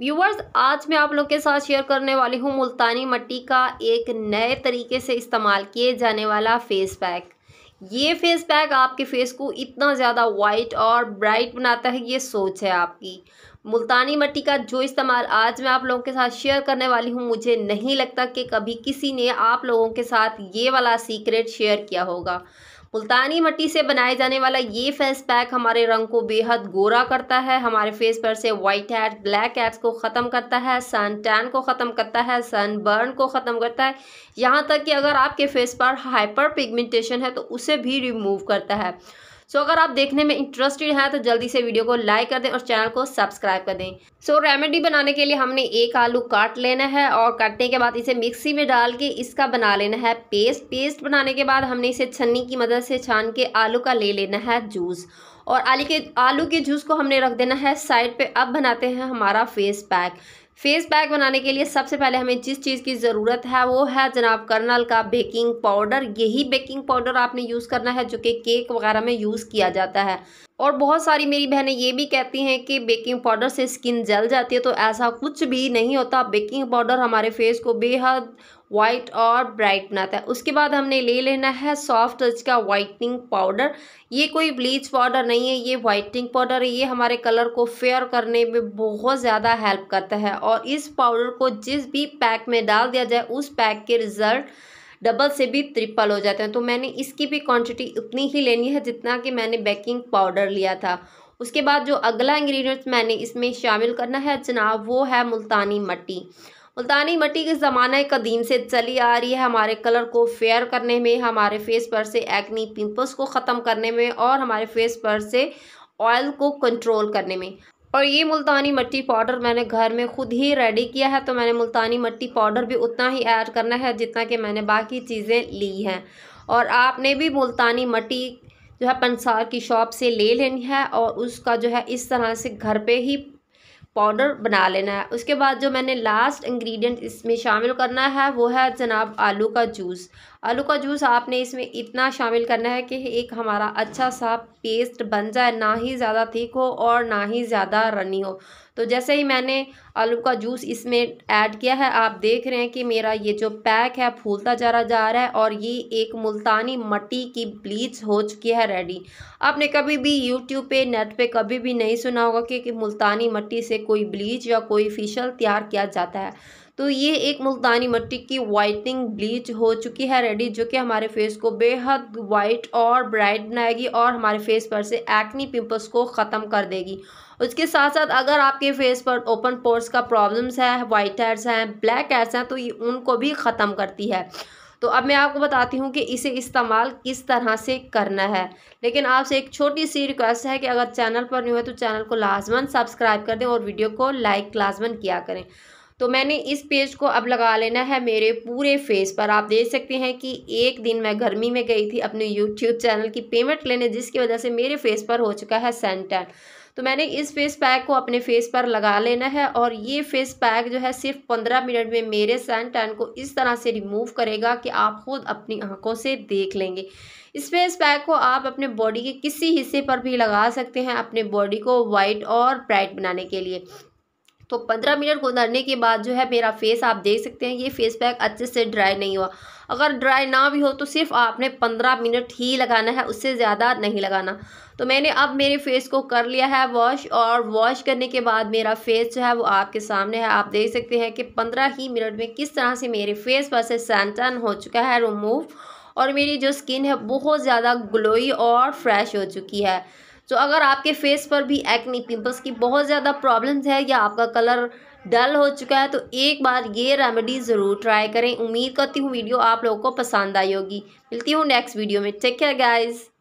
viewers आज मैं आप लोग के साथ शेयर करने वाली हूँ मुल्तानी मट्टी का एक नए तरीके से इस्तेमाल किए जाने वाला फेस पैक ये फेस पैक आपके फेस को इतना ज़्यादा वाइट और ब्राइट बनाता है ये सोच है आपकी मुल्तानी मट्टी का जो इस्तेमाल आज मैं आप लोगों के साथ शेयर करने वाली हूँ मुझे नहीं लगता कि कभी किसी ने आप लोगों के साथ ये वाला सीक्रेट शेयर किया होगा मुल्तानी मट्टी से बनाया जाने वाला ये फेस पैक हमारे रंग को बेहद गोरा करता है हमारे फेस पर से वाइट हेड ब्लैक हेड्स को ख़त्म करता है सन टैन को ख़त्म करता है सन बर्न को ख़त्म करता है यहाँ तक कि अगर आपके फेस पर हाइपर पिगमेंटेशन है तो उसे भी रिमूव करता है सो अगर आप देखने में इंटरेस्टेड हैं तो जल्दी से वीडियो को लाइक कर दें और चैनल को सब्सक्राइब कर दें सो so, रेमेडी बनाने के लिए हमने एक आलू काट लेना है और काटने के बाद इसे मिक्सी में डाल के इसका बना लेना है पेस्ट पेस्ट बनाने के बाद हमने इसे छन्नी की मदद से छान के आलू का ले लेना है जूस और आलू के आलू के जूस को हमने रख देना है साइड पे अब बनाते हैं हमारा फेस पैक फेस पैक बनाने के लिए सबसे पहले हमें जिस चीज़ की ज़रूरत है वो है जनाब कर्नल का बेकिंग पाउडर यही बेकिंग पाउडर आपने यूज़ करना है जो कि केक वगैरह में यूज़ किया जाता है और बहुत सारी मेरी बहनें ये भी कहती हैं कि बेकिंग पाउडर से स्किन जल जाती है तो ऐसा कुछ भी नहीं होता बेकिंग पाउडर हमारे फेस को बेहद वाइट और ब्राइट बनाता है उसके बाद हमने ले लेना है सॉफ्ट टच का वाइटनिंग पाउडर ये कोई ब्लीच पाउडर नहीं है ये वाइटनिंग पाउडर है ये हमारे कलर को फेयर करने में बहुत ज़्यादा हेल्प करता है और इस पाउडर को जिस भी पैक में डाल दिया जाए उस पैक के रिज़ल्ट डबल से भी ट्रिपल हो जाते हैं तो मैंने इसकी भी क्वांटिटी उतनी ही लेनी है जितना कि मैंने बेकिंग पाउडर लिया था उसके बाद जो अगला इंग्रेडिएंट्स मैंने इसमें शामिल करना है जनाब वो है मुल्तानी मट्टी मुल्तानी मट्टी के ज़माने कदीम से चली आ रही है हमारे कलर को फेयर करने में हमारे फेस पर से एक्नी पिंपल्स को ख़त्म करने में और हमारे फेस पर से ऑयल को कंट्रोल करने में और ये मुल्तानी मट्टी पाउडर मैंने घर में ख़ुद ही रेडी किया है तो मैंने मुल्तानी मट्टी पाउडर भी उतना ही ऐड करना है जितना कि मैंने बाकी चीज़ें ली हैं और आपने भी मुल्तानी मट्टी जो है पंसार की शॉप से ले लेनी है और उसका जो है इस तरह से घर पे ही पाउडर बना लेना है उसके बाद जो मैंने लास्ट इंग्रेडिएंट इसमें शामिल करना है वो है जनाब आलू का जूस आलू का जूस आपने इसमें इतना शामिल करना है कि एक हमारा अच्छा सा पेस्ट बन जाए ना ही ज़्यादा ठीक हो और ना ही ज़्यादा रनी हो तो जैसे ही मैंने आलू का जूस इसमें ऐड किया है आप देख रहे हैं कि मेरा ये जो पैक है फूलता जा रहा जा रहा है और ये एक मुल्तानी मट्टी की ब्लीच हो चुकी है रेडी आपने कभी भी यूट्यूब पे नेट पे कभी भी नहीं सुना होगा कि, कि मुल्तानी मट्टी से कोई ब्लीच या कोई फिशल तैयार किया जाता है तो ये एक मुल्तानी मट्टी की वाइटनिंग ब्लीच हो चुकी है रेडी जो कि हमारे फेस को बेहद वाइट और ब्राइट बनाएगी और हमारे फेस पर से एक्नी पिंपल्स को ख़त्म कर देगी उसके साथ साथ अगर आपके फेस पर ओपन पोर्स का प्रॉब्लम्स है वाइट हेयर्स हैं ब्लैक हेड्स हैं तो ये उनको भी ख़त्म करती है तो अब मैं आपको बताती हूँ कि इसे इस्तेमाल किस तरह से करना है लेकिन आपसे एक छोटी सी रिक्वेस्ट है कि अगर चैनल पर न्यू है तो चैनल को लाजमन सब्सक्राइब कर दें और वीडियो को लाइक लाजमन किया करें तो मैंने इस पेस्ट को अब लगा लेना है मेरे पूरे फेस पर आप देख सकते हैं कि एक दिन मैं गर्मी में गई थी अपने यूट्यूब चैनल की पेमेंट लेने जिसकी वजह से मेरे फेस पर हो चुका है सनटैन तो मैंने इस फेस पैक को अपने फेस पर लगा लेना है और ये फेस पैक जो है सिर्फ पंद्रह मिनट में मेरे सन टैन को इस तरह से रिमूव करेगा कि आप खुद अपनी आंखों से देख लेंगे इस फेस पैक को आप अपने बॉडी के किसी हिस्से पर भी लगा सकते हैं अपने बॉडी को वाइट और ब्राइट बनाने के लिए तो पंद्रह मिनट गुजरने के बाद जो है मेरा फेस आप देख सकते हैं ये फेस पैक अच्छे से ड्राई नहीं हुआ अगर ड्राई ना भी हो तो सिर्फ आपने पंद्रह मिनट ही लगाना है उससे ज़्यादा नहीं लगाना तो मैंने अब मेरे फेस को कर लिया है वॉश और वॉश करने के बाद मेरा फेस जो है वो आपके सामने है आप देख सकते हैं कि पंद्रह ही मिनट में किस तरह से मेरे फेस पर से सैनटन हो चुका है रिमूव और मेरी जो स्किन है बहुत ज़्यादा ग्लोई और फ्रेश हो चुकी है जो अगर आपके फेस पर भी एक्नी पिंपल्स की बहुत ज़्यादा प्रॉब्लम्स है या आपका कलर डल हो चुका है तो एक बार ये रेमेडी ज़रूर ट्राई करें उम्मीद करती हूँ वीडियो आप लोगों को पसंद आई होगी मिलती हूँ नेक्स्ट वीडियो में टेक केयर गाइज़